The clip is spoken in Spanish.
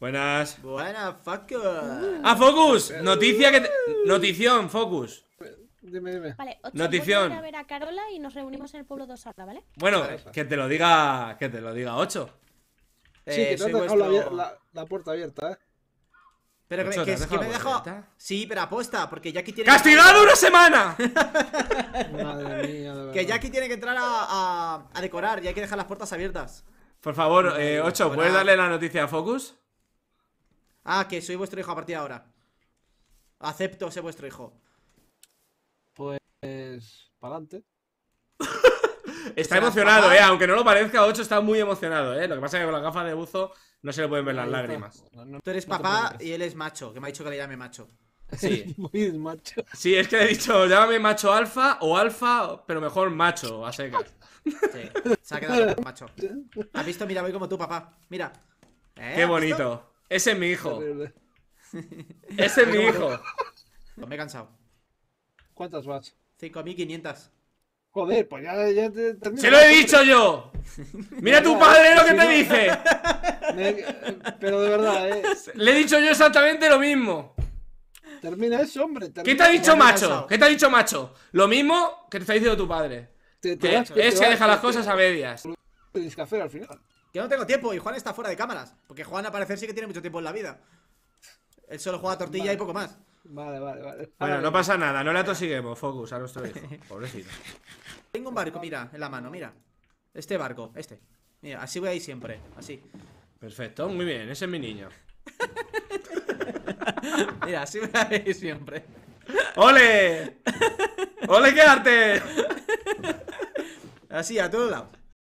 Buenas. Buenas, Focus. ¡Ah, Focus! Noticia que. Notición, Focus. Dime, dime. Vale, Notición. a ver a Carola y nos reunimos en el pueblo de ¿vale? Bueno, que te lo diga. Que te lo diga 8. Sí, que eh, la, puerta abierta, ¿eh? Pero que, me Sí, pero apuesta porque Jackie tiene. ¡Castigado una semana! Madre mía, Que Jackie tiene que entrar a, decorar y hay que dejar las puertas abiertas. Por favor, 8, eh, ¿puedes darle la noticia a Focus? Ah, que soy vuestro hijo a partir de ahora. Acepto ser vuestro hijo. Pues. para adelante. está emocionado, eh. Aunque no lo parezca, 8 está muy emocionado, eh. Lo que pasa es que con las gafas de buzo no se le pueden ver las lágrimas. Tú eres papá y él es macho, que me ha dicho que le llame macho. Sí. muy macho. Sí, es que he dicho, llámame macho alfa o alfa, pero mejor macho, a secas. se ha quedado macho. ¿Has visto? Mira, voy como tú, papá. Mira. Qué ¿Eh? bonito. Ese es mi hijo. Ese es mi hijo. Pues me he cansado. ¿Cuántas vas? 5.500. Joder, pues ya, te ¡Se lo he dicho yo! ¡Mira tu padre lo que te dice! Eh, pero de verdad, eh. Le he dicho yo exactamente lo mismo. Termina eso, hombre. ¿Qué te ha dicho macho? ¿Qué te ha dicho macho? Lo mismo que te está diciendo tu padre. Que es que deja las cosas a medias. Tienes que al final. Que no tengo tiempo y Juan está fuera de cámaras. Porque Juan, a parecer, sí que tiene mucho tiempo en la vida. Él solo juega tortilla y poco más. Vale, vale, vale. Bueno, no pasa nada, no le atosiguemos, Focus, a nuestro hijo. Pobrecito. Tengo un barco, mira, en la mano, mira. Este barco, este. Mira, así voy ahí siempre, así. Perfecto, muy bien, ese es mi niño. mira, así voy ahí siempre. ¡Ole! ¡Ole, qué arte! así, a todos lados.